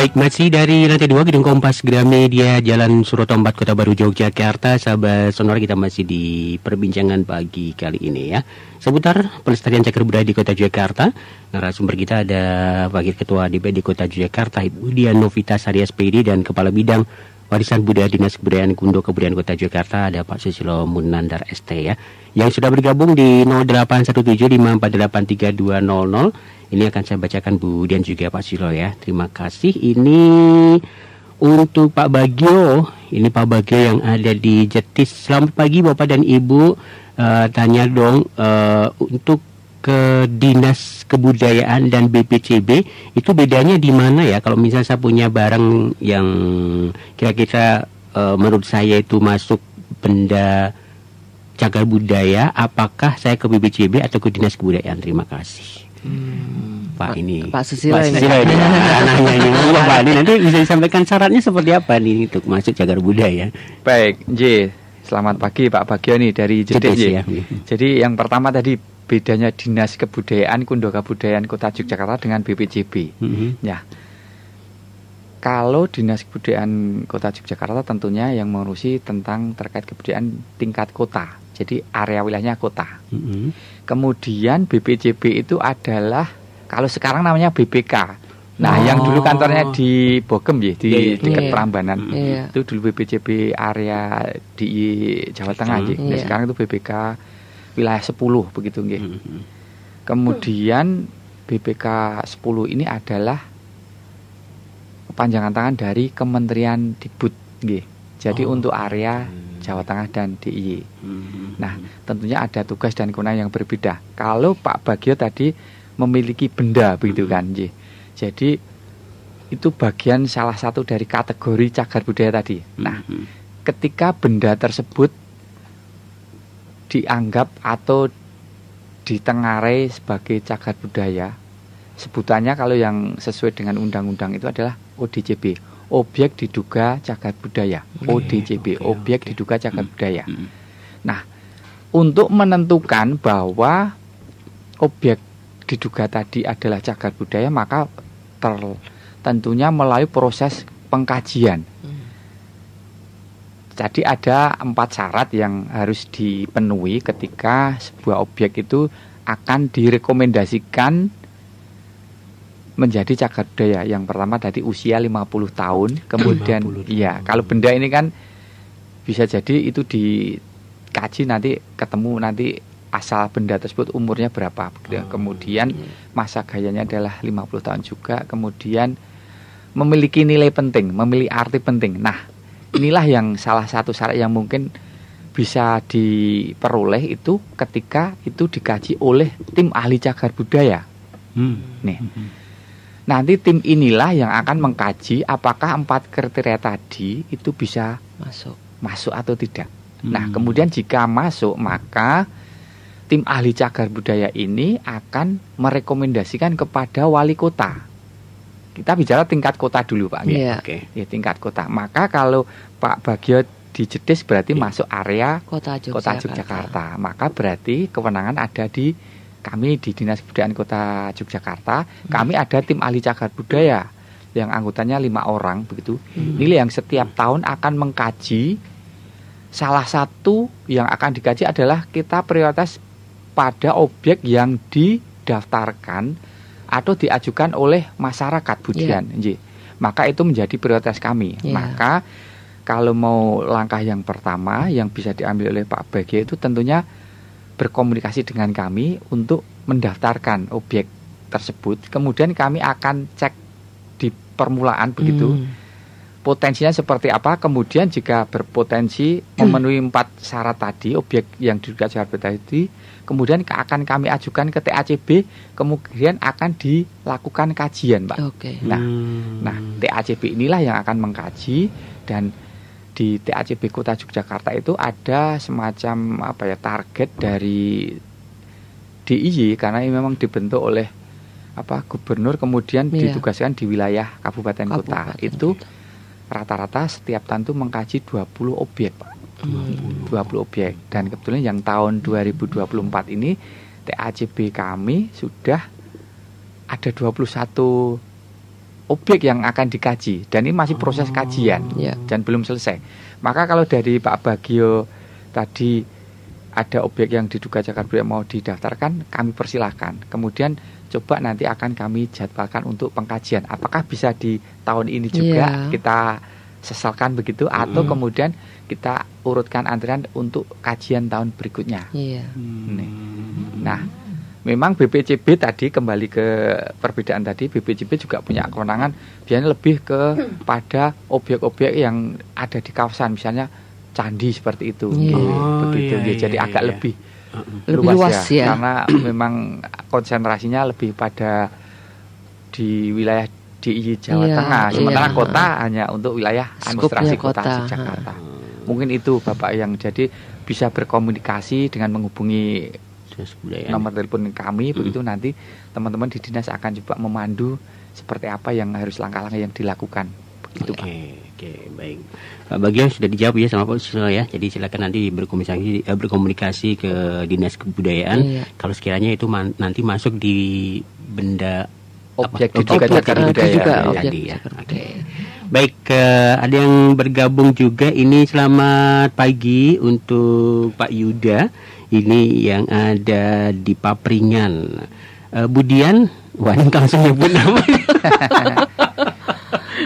Baik, masih dari lantai 2 Gedung Kompas Gramedia Jalan Suroto 4 Kota Baru Yogyakarta Sahabat Sonora kita masih di perbincangan pagi kali ini ya Seputar pelestarian cagar budaya di Kota Yogyakarta Narasumber kita ada Wakil Ketua DPD Kota Yogyakarta Ibu Dian Novita Sarias PD dan Kepala Bidang Warisan Budaya Dinas Kebudayaan Gundo Kebudayaan Kota Yogyakarta ada Pak Susilo Munandar ST ya yang sudah bergabung di 0817 0817548320 ini akan saya bacakan Bu Dian juga Pak Silo ya. Terima kasih. Ini untuk Pak Bagio. Ini Pak Bagio yang ada di Jetis. Selamat pagi Bapak dan Ibu. Uh, tanya dong uh, untuk ke dinas kebudayaan dan BPCB itu bedanya di mana ya kalau misalnya saya punya barang yang kira-kira uh, menurut saya itu masuk benda cagar budaya apakah saya ke BPCB atau ke dinas kebudayaan terima kasih Hmm. Pak, ini Pak Susilo Pak Susilo ini anaknya ini Allah Pak ini nanti bisa disampaikan syaratnya seperti apa nih untuk masuk cagar budaya baik J selamat pagi Pak Bagio nih dari JDJ ya. jadi yang pertama tadi bedanya dinas kebudayaan Kundo Kebudayaan Kota Yogyakarta dengan BPJB mm -hmm. ya kalau Dinas Kebudayaan Kota Yogyakarta tentunya yang mengurusi tentang terkait kebudayaan tingkat kota. Jadi area wilayahnya kota. Mm-hmm. Kemudian BPJB itu adalah kalau sekarang namanya BPK. Nah, oh. yang dulu oh. kantornya di Bogem ya, di yeah, iya. dekat yeah. Prambanan. -hmm. Itu dulu BPJB area di Jawa Tengah ya. Nah, iya. sekarang itu BPK wilayah 10 begitu nggih. Mm-hmm. Kemudian BPK 10 ini adalah kepanjangan tangan dari Kementerian Dikbud nggih. Jadi oh. untuk area hmm. Jawa Tengah dan DIY. Hmm. Nah, tentunya ada tugas dan kewenangan yang berbeda. Kalau Pak Bagio tadi memiliki benda begitu hmm. kan, nggih. Jadi itu bagian salah satu dari kategori cagar budaya tadi. Nah, ketika benda tersebut dianggap atau ditengarai sebagai cagar budaya, sebutannya kalau yang sesuai dengan undang-undang itu adalah ODCB objek diduga cagar budaya ODCB okay, objek okay. diduga cagar hmm. budaya hmm. nah untuk menentukan bahwa objek diduga tadi adalah cagar budaya maka ter, tentunya melalui proses pengkajian jadi hmm. ada empat syarat yang harus dipenuhi ketika sebuah objek itu akan direkomendasikan menjadi cagar budaya. Yang pertama dari usia 50 tahun, kemudian 50 iya, tahun. iya, kalau benda ini kan bisa jadi itu dikaji nanti ketemu nanti asal benda tersebut umurnya berapa. Ah, kemudian iya. masa gayanya adalah 50 tahun juga, kemudian memiliki nilai penting, memiliki arti penting. Nah, inilah yang salah satu syarat yang mungkin bisa diperoleh itu ketika itu dikaji oleh tim ahli cagar budaya. Hmm. Nih. Hmm Nanti tim inilah yang akan mengkaji apakah empat kriteria tadi itu bisa masuk masuk atau tidak. Nah, hmm. Nah, kemudian jika masuk maka tim ahli cagar budaya ini akan merekomendasikan kepada wali kota. Kita bicara tingkat kota dulu, Pak. Yeah. Ya, iya. okay. ya tingkat kota. Maka kalau Pak Bagio di Jedes berarti yeah. masuk area kota Yogyakarta. kota Yogyakarta. Maka berarti kewenangan ada di kami di Dinas Kebudayaan Kota Yogyakarta, hmm. kami ada tim ahli cagar budaya yang anggotanya lima orang begitu. Hmm. Ini yang setiap tahun akan mengkaji salah satu yang akan dikaji adalah kita prioritas pada objek yang didaftarkan atau diajukan oleh masyarakat budian. Yeah. Maka itu menjadi prioritas kami. Yeah. Maka kalau mau langkah yang pertama yang bisa diambil oleh Pak Bagia itu tentunya berkomunikasi dengan kami untuk mendaftarkan objek tersebut. Kemudian kami akan cek di permulaan begitu. Hmm. Potensinya seperti apa? Kemudian jika berpotensi hmm. memenuhi empat syarat tadi, objek yang diduga syarat tadi, kemudian akan kami ajukan ke TACB, kemudian akan dilakukan kajian, Pak. Okay. Nah, hmm. nah TACB inilah yang akan mengkaji dan di TACB Kota Yogyakarta itu ada semacam apa ya target dari DIY karena ini memang dibentuk oleh apa gubernur kemudian iya. ditugaskan di wilayah kabupaten, kabupaten kota itu rata-rata setiap tahun itu mengkaji 20 objek Pak. 20, hmm. 20 objek dan kebetulan yang tahun 2024 ini TACB kami sudah ada 21 objek yang akan dikaji dan ini masih proses oh, kajian yeah. dan belum selesai. Maka kalau dari Pak Bagio tadi ada objek yang diduga cagar budaya mau didaftarkan, kami persilahkan. Kemudian coba nanti akan kami jadwalkan untuk pengkajian. Apakah bisa di tahun ini juga yeah. kita sesalkan begitu atau kemudian kita urutkan antrian untuk kajian tahun berikutnya. Yeah. Mm-hmm. Nah, memang BPCB tadi kembali ke perbedaan tadi BPCB juga punya kewenangan biasanya lebih kepada obyek-obyek yang ada di kawasan misalnya candi seperti itu yeah. Gitu, oh, begitu iya, jadi iya, agak iya. lebih uh-uh. lebih luas, luas ya, ya karena memang konsentrasinya lebih pada di wilayah di Jawa iya, Tengah iya. sementara iya. kota nah. hanya untuk wilayah administrasi kota, kota Jakarta hmm. mungkin itu Bapak yang jadi bisa berkomunikasi dengan menghubungi dinas kebudayaan nomor telepon kami begitu nanti teman-teman di dinas akan coba memandu seperti apa yang harus langkah-langkah yang dilakukan begitu okay. pak Oke baik Pak Bagio sudah dijawab ya sama Pak Susilo ya jadi silakan nanti berkomunikasi eh, berkomunikasi ke dinas kebudayaan iya. kalau sekiranya itu man, nanti masuk di benda objek diduga budaya juga ya, tadi ya okay. baik eh, ada yang bergabung juga ini selamat pagi untuk Pak Yuda ini yang ada di Papringan. Uh, Budian, wah ini langsung nyebut namanya.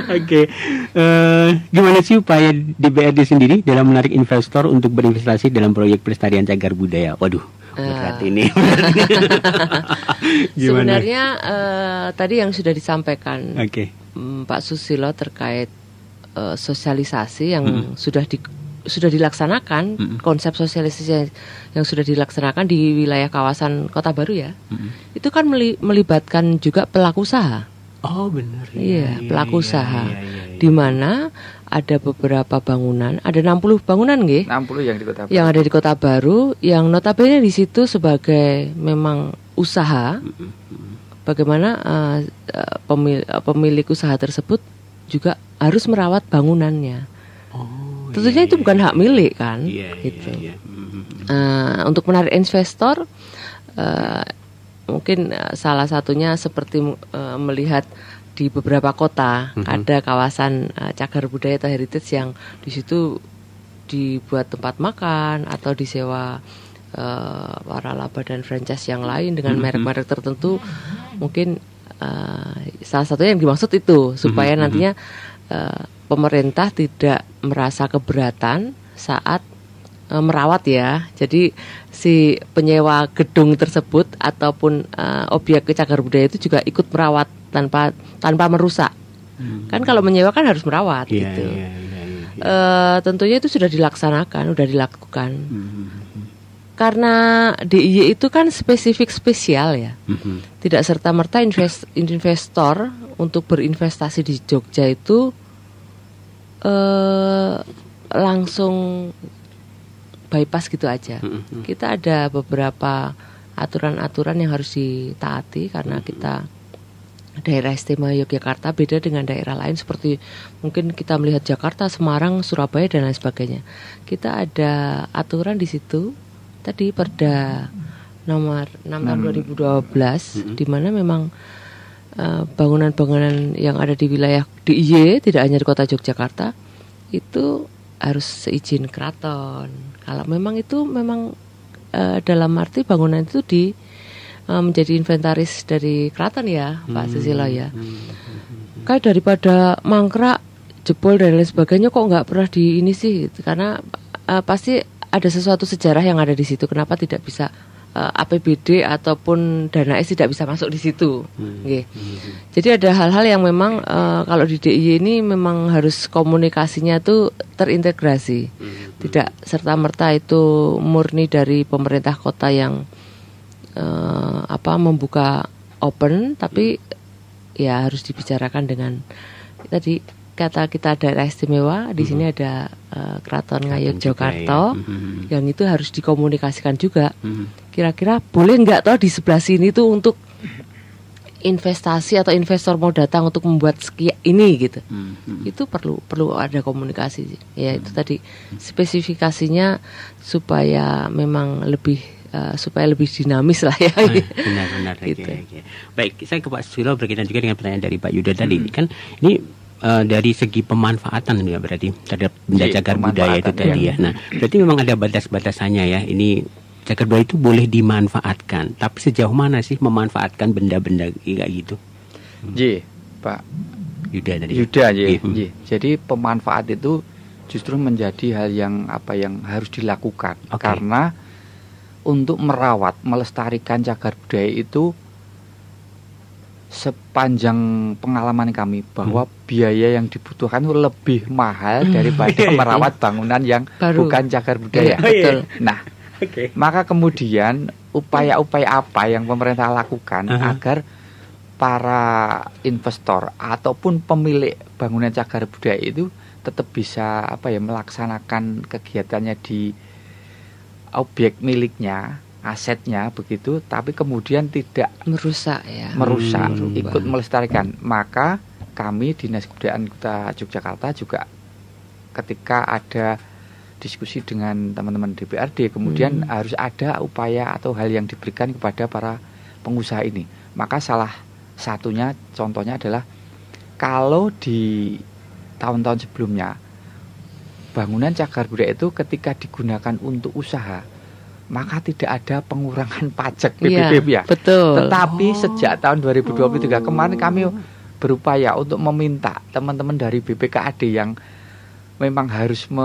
Oke, okay. uh, eh, gimana sih upaya DPRD sendiri dalam menarik investor untuk berinvestasi dalam proyek pelestarian cagar budaya? Waduh, eh. berat uh. ini. Sebenarnya uh, tadi yang sudah disampaikan okay. Mm, Pak Susilo terkait uh, sosialisasi yang -hmm. sudah di, sudah dilaksanakan -hmm. konsep sosialisasi yang sudah dilaksanakan di wilayah kawasan Kota Baru ya, mm-hmm. itu kan melibatkan juga pelaku usaha. Oh benar. Iya, iya, iya pelaku iya, usaha. Iya, iya, iya. Di mana ada beberapa bangunan, ada 60 bangunan nggih. 60 yang di Kota Baru. Yang ada di Kota Baru yang notabene di situ sebagai memang usaha. Mm-hmm. Bagaimana uh, eh, eh, pemilik, eh, pemilik usaha tersebut juga harus merawat bangunannya. Oh, Tentunya iya, itu iya, bukan iya. hak milik kan, iya, gitu. Iya, iya. Uh, untuk menarik investor uh, mungkin eh, salah satunya seperti uh, melihat di beberapa kota uh-huh. ada kawasan uh, cagar budaya atau heritage yang di situ dibuat tempat makan atau disewa uh, para laba dan franchise yang lain dengan mhm. merek-merek tertentu mungkin uh, salah satunya yang dimaksud itu supaya uh-huh. nantinya uh, pemerintah tidak merasa keberatan saat uh, merawat ya. Jadi si penyewa gedung tersebut ataupun uh, eh, obyek cagar budaya itu juga ikut merawat tanpa tanpa merusak. Hmm. Kan kalau menyewa kan harus merawat yeah, gitu. Yeah, yeah, yeah. Uh, tentunya itu sudah dilaksanakan, sudah dilakukan. Hmm. Karena DIY itu kan spesifik spesial ya, hmm. tidak serta merta invest, investor untuk berinvestasi di Jogja itu uh, langsung bypass gitu aja. Mm -hmm. Kita ada beberapa aturan-aturan yang harus ditaati karena mm -hmm. kita daerah istimewa Yogyakarta beda dengan daerah lain seperti mungkin kita melihat Jakarta, Semarang, Surabaya dan lain sebagainya. Kita ada aturan di situ tadi Perda nomor 6 tahun 2012 mm -hmm. di mana memang eh, bangunan-bangunan uh, yang ada di wilayah DIY tidak hanya di kota Yogyakarta itu harus seizin keraton. Kalau memang itu memang e, dalam arti bangunan itu di e, menjadi inventaris dari keraton ya, hmm. Pak Susilo ya. Hmm, hmm, hmm. Kayak daripada mangkrak, jebol dan lain sebagainya kok nggak pernah di ini sih, karena e, pasti ada sesuatu sejarah yang ada di situ. Kenapa tidak bisa uh, eh, APBD ataupun dana S tidak bisa masuk di situ. Hmm. Okay. Hmm. Jadi ada hal-hal yang memang uh, kalau di DIY ini memang harus komunikasinya itu terintegrasi, hmm. tidak serta merta itu murni dari pemerintah kota yang uh, apa membuka open, tapi hmm. ya harus dibicarakan dengan tadi kata kita daerah istimewa di mm -hmm. sini ada uh, Keraton Ngayog Jakarta mm -hmm. yang itu harus dikomunikasikan juga mm -hmm kira-kira boleh nggak toh di sebelah sini tuh untuk investasi atau investor mau datang untuk membuat sekian ini gitu hmm, hmm. itu perlu perlu ada komunikasi ya hmm. itu tadi spesifikasinya supaya memang lebih uh, supaya lebih dinamis lah ya benar-benar ah, gitu. okay, baik saya ke Pak Sulo berkaitan juga dengan pertanyaan dari Pak Yuda tadi hmm. kan ini uh, dari segi pemanfaatan ya berarti terhadap benda iya, cagar budaya itu tadi ya. Nah, berarti memang ada batas-batasannya ya. Ini yang kedua itu boleh dimanfaatkan tapi sejauh mana sih memanfaatkan benda-benda kayak gitu J Pak Yuda tadi Yuda J, iya. J. jadi pemanfaat itu justru menjadi hal yang apa yang harus dilakukan okay. karena untuk merawat melestarikan cagar budaya itu sepanjang pengalaman kami bahwa hmm. biaya yang dibutuhkan itu lebih mahal hmm. daripada iya, iya. merawat bangunan yang Baru. bukan cagar budaya. Betul. Nah, Okay. Maka kemudian upaya-upaya apa yang pemerintah lakukan uh -huh. agar para investor ataupun pemilik bangunan cagar budaya itu tetap bisa apa ya melaksanakan kegiatannya di objek miliknya, asetnya begitu, tapi kemudian tidak merusak ya. Merusak, hmm, ikut melestarikan. Maka kami Dinas Kebudayaan Kota Yogyakarta juga ketika ada diskusi dengan teman-teman DPRD kemudian hmm. harus ada upaya atau hal yang diberikan kepada para pengusaha ini maka salah satunya contohnya adalah kalau di tahun-tahun sebelumnya bangunan cagar budaya itu ketika digunakan untuk usaha maka tidak ada pengurangan pajak PBB iya, ya, Betul. Tetapi oh. sejak tahun 2023 oh. kemarin kami oh. berupaya untuk meminta teman-teman dari BPKAD yang memang harus me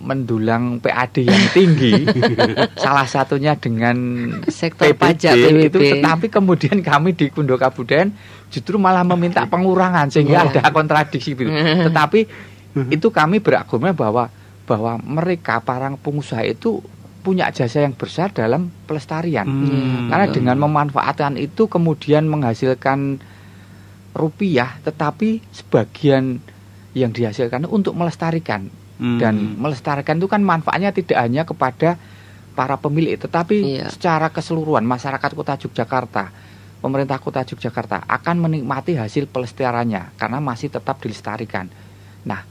mendulang PAD yang tinggi salah satunya dengan sektor PBB pajak PBB. itu tetapi kemudian kami di Kundo Kabupaten justru malah meminta pengurangan sehingga iya. ada kontradiksi itu. tetapi itu kami berargumen bahwa bahwa mereka para pengusaha itu punya jasa yang besar dalam pelestarian hmm. karena iya. dengan memanfaatkan itu kemudian menghasilkan rupiah tetapi sebagian yang dihasilkan untuk melestarikan hmm. dan melestarikan itu kan manfaatnya tidak hanya kepada para pemilik tetapi iya. secara keseluruhan masyarakat Kota Yogyakarta pemerintah Kota Yogyakarta akan menikmati hasil pelestariannya karena masih tetap dilestarikan. Nah,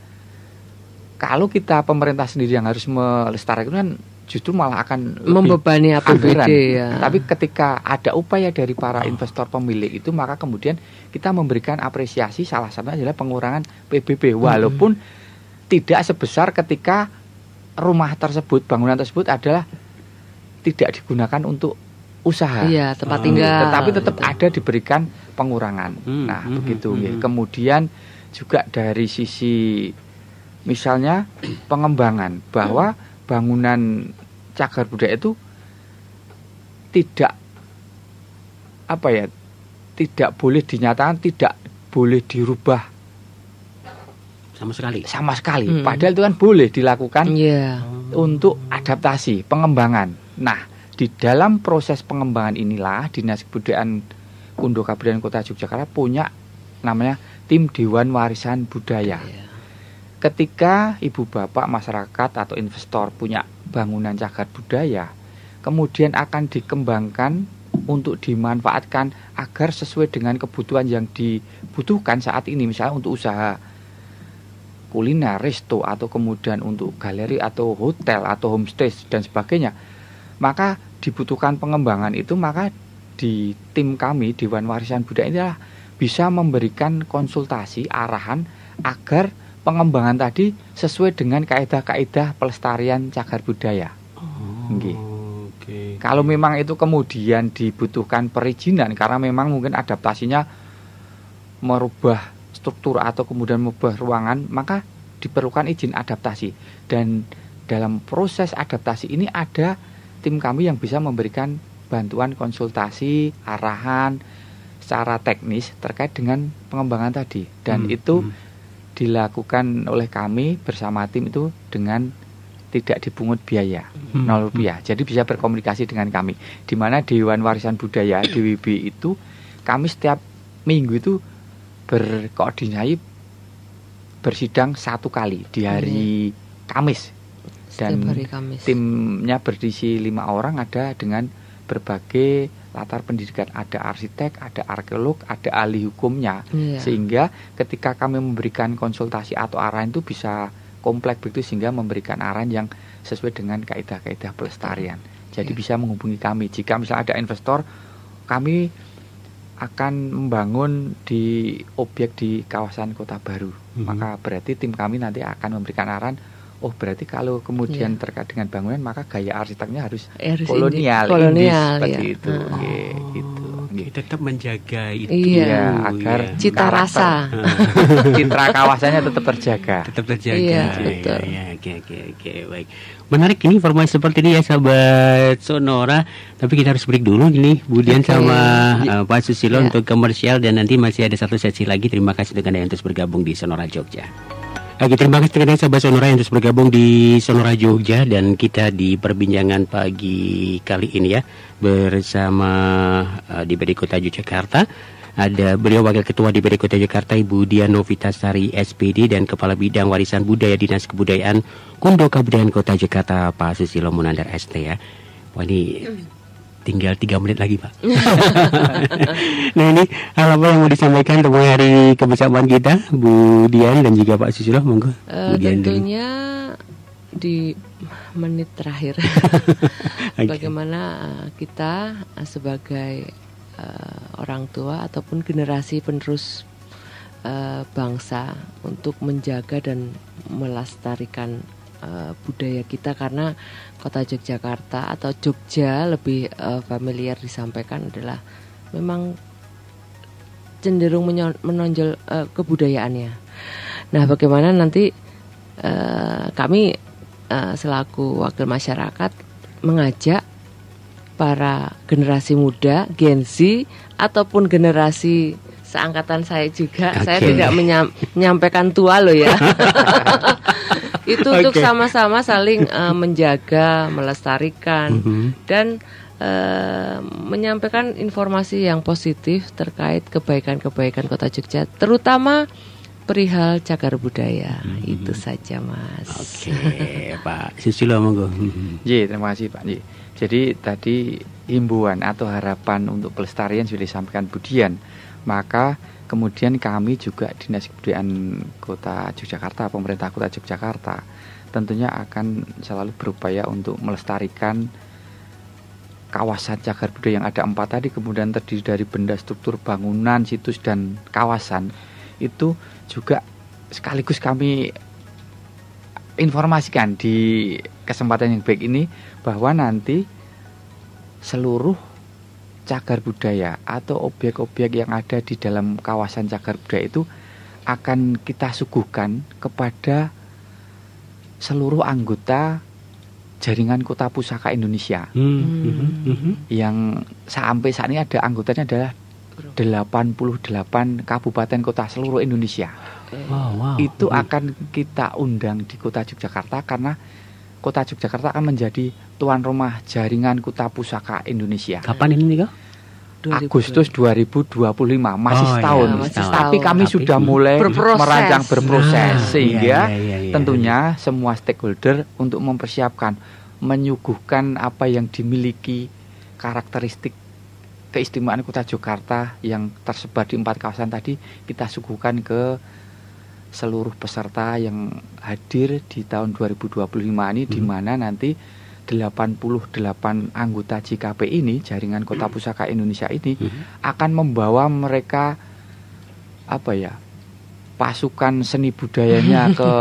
kalau kita pemerintah sendiri yang harus melestarikan justru malah akan membebani APBD ya. Tapi ketika ada upaya dari para ah. investor pemilik itu maka kemudian kita memberikan apresiasi salah satunya adalah pengurangan PBB hmm. walaupun hmm. tidak sebesar ketika rumah tersebut bangunan tersebut adalah tidak digunakan untuk usaha. Iya, tempat hmm. tinggal. Tetapi tetap gitu. ada diberikan pengurangan. Hmm, nah, hmm, begitu hmm, ya. Hmm. Kemudian juga dari sisi misalnya pengembangan bahwa hmm bangunan cagar budaya itu tidak apa ya tidak boleh dinyatakan tidak boleh dirubah sama sekali sama sekali hmm. padahal itu kan boleh dilakukan yeah. untuk adaptasi pengembangan nah di dalam proses pengembangan inilah dinas kebudayaan Unduh Kabupaten Kota Yogyakarta punya namanya tim Dewan Warisan Budaya yeah Ketika ibu bapak masyarakat atau investor punya bangunan cagar budaya, kemudian akan dikembangkan untuk dimanfaatkan agar sesuai dengan kebutuhan yang dibutuhkan saat ini misalnya untuk usaha kuliner, resto atau kemudian untuk galeri atau hotel atau homestay dan sebagainya. Maka dibutuhkan pengembangan itu maka di tim kami Dewan Warisan Budaya inilah bisa memberikan konsultasi arahan agar pengembangan tadi sesuai dengan kaedah-kaedah pelestarian cagar budaya. Oh, okay. Okay. Kalau memang itu kemudian dibutuhkan perizinan karena memang mungkin adaptasinya merubah struktur atau kemudian merubah ruangan, maka diperlukan izin adaptasi. Dan dalam proses adaptasi ini ada tim kami yang bisa memberikan bantuan konsultasi, arahan secara teknis terkait dengan pengembangan tadi. Dan hmm, itu hmm dilakukan oleh kami bersama tim itu dengan tidak dipungut biaya hmm. nol rupiah jadi bisa berkomunikasi dengan kami di mana Dewan Warisan Budaya DWB itu kami setiap minggu itu berkoordinasi bersidang satu kali di hmm. hari hmm. Kamis dan hari Kamis. timnya berisi lima orang ada dengan berbagai latar pendidikan, ada arsitek, ada arkeolog, ada ahli hukumnya. Yeah. Sehingga ketika kami memberikan konsultasi atau arahan itu bisa kompleks begitu sehingga memberikan arahan yang sesuai dengan kaidah-kaidah pelestarian. Jadi yeah. bisa menghubungi kami jika misalnya ada investor, kami akan membangun di objek di kawasan Kota Baru. Mm -hmm. Maka berarti tim kami nanti akan memberikan arahan oh berarti kalau kemudian ya. terkait dengan bangunan maka gaya arsiteknya harus, eh, harus kolonial, indi, kolonial indis, seperti iya. itu. Ah. Gitu. Oh. ya, gitu. Okay. Tetap menjaga itu iya. ya agar ya. cita karakter, rasa citra kawasannya tetap terjaga. Tetap terjaga. Iya, ya, ya, Ya, oke ya, oke oke baik. Menarik ini informasi seperti ini ya sahabat Sonora, tapi kita harus break dulu ini kemudian okay. sama uh, Pak Susilo ya. untuk komersial dan nanti masih ada satu sesi lagi. Terima kasih dengan yang terus bergabung di Sonora Jogja. Oke, terima kasih kepada sahabat Sonora yang terus bergabung di Sonora Jogja dan kita di perbincangan pagi kali ini ya bersama uh, eh, DPD Kota Yogyakarta ada beliau Wakil Ketua di DPD Kota Jakarta Ibu Dian Novitasari SPD dan Kepala Bidang Warisan Budaya Dinas Kebudayaan Kondo Kebudayaan Kota Jakarta Pak Susilo Munandar ST ya. Wah ini tinggal tiga menit lagi pak. nah ini hal apa yang mau disampaikan untuk hari kebersamaan kita Bu Dian dan juga Pak Susilo monggo. Uh, tentunya dulu. di menit terakhir okay. bagaimana eh, kita eh, sebagai uh, orang tua ataupun generasi penerus uh, bangsa untuk menjaga dan melestarikan Eh, budaya kita karena kota Yogyakarta atau Jogja lebih uh, familiar disampaikan adalah memang cenderung menonjol uh, kebudayaannya. Nah, bagaimana nanti uh, kami uh, selaku wakil masyarakat mengajak para generasi muda, Gen Z ataupun generasi seangkatan saya juga. Okay. Saya tidak menyampaikan tua loh ya. itu okay. untuk sama-sama saling uh, menjaga, melestarikan mm -hmm. dan uh, menyampaikan informasi yang positif terkait kebaikan-kebaikan Kota Jogja, terutama perihal cagar budaya. Mm hmm. Itu saja, Mas. Oke, okay. Pak Susilo monggo. Ye, mm-hmm. terima kasih, Pak. Ye. Jadi tadi himbauan atau harapan untuk pelestarian sudah disampaikan Budian. Maka Kemudian kami juga Dinas Kebudayaan Kota Yogyakarta, pemerintah Kota Yogyakarta tentunya akan selalu berupaya untuk melestarikan kawasan cagar budaya yang ada empat tadi kemudian terdiri dari benda struktur bangunan situs dan kawasan itu juga sekaligus kami informasikan di kesempatan yang baik ini bahwa nanti seluruh cagar budaya atau obyek-obyek yang ada di dalam kawasan cagar budaya itu akan kita suguhkan kepada seluruh anggota jaringan kota pusaka Indonesia hmm. hmm. hmm. hmm. yang sampai saat ini ada anggotanya adalah 88 kabupaten kota seluruh Indonesia wow, wow. itu akan kita undang di kota Yogyakarta karena kota Yogyakarta akan menjadi tuan rumah jaringan Kuta Pusaka Indonesia. Kapan ini kok? Agustus 2025 masih oh, iya, setahun. Ya, masih setahun. Tapi kami Tapi, sudah mulai berproses. merancang berproses nah, sehingga iya, iya, iya, iya, tentunya semua stakeholder untuk mempersiapkan menyuguhkan apa yang dimiliki karakteristik keistimewaan Kota Jakarta yang tersebar di empat kawasan tadi kita suguhkan ke seluruh peserta yang hadir di tahun 2025 ini hmm. di mm-hmm. mana nanti 88 anggota JKP ini, jaringan Kota hmm. Pusaka Indonesia ini hmm. akan membawa mereka apa ya? pasukan seni budayanya ke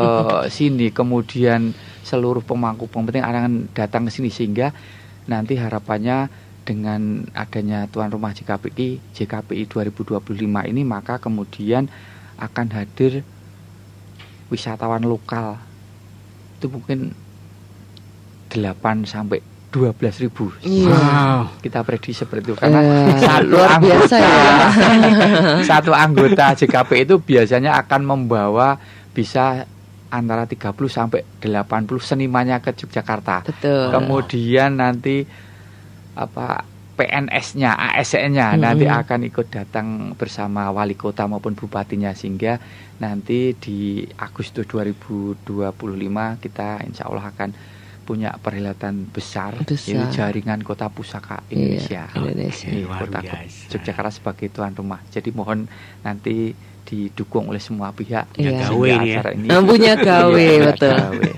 sini, kemudian seluruh pemangku penting akan datang ke sini sehingga nanti harapannya dengan adanya tuan rumah JKP JKPI 2025 ini maka kemudian akan hadir wisatawan lokal. Itu mungkin 8 sampai 12 ribu. Iya. Wow. Kita prediksi seperti itu karena eh, satu luar anggota biasa ya. satu anggota JKP itu biasanya akan membawa bisa antara 30 sampai 80 senimanya ke Yogyakarta. Betul. Kemudian nanti apa PNS-nya, ASN-nya hmm. nanti akan ikut datang bersama wali kota maupun bupatinya sehingga nanti di Agustus 2025 kita insya Allah akan punya perhelatan besar, besar. yaitu jaringan kota pusaka Indonesia. Iya, Indonesia. okay. Kota Yogyakarta sebagai tuan rumah. Jadi mohon nanti didukung oleh semua pihak punya ya. gawe ya. ini nah, punya gawe iya, betul gawe.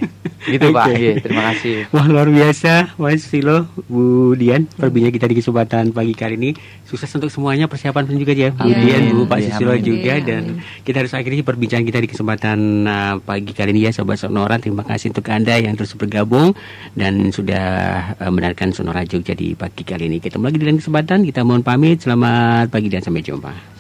gitu okay. Pak ya, terima kasih wah luar biasa Mas Silo Bu Dian perbincangan kita di kesempatan pagi kali ini sukses untuk semuanya persiapan pun juga ya Bu yeah. Dian Bu Pak yeah, juga yeah, dan kita harus akhiri perbincangan kita di kesempatan uh, pagi kali ini ya Sobat Sonora terima kasih untuk Anda yang terus bergabung dan sudah uh, mendengarkan Sonora Jogja di pagi kali ini ketemu lagi dengan kesempatan kita mohon pamit selamat pagi dan sampai jumpa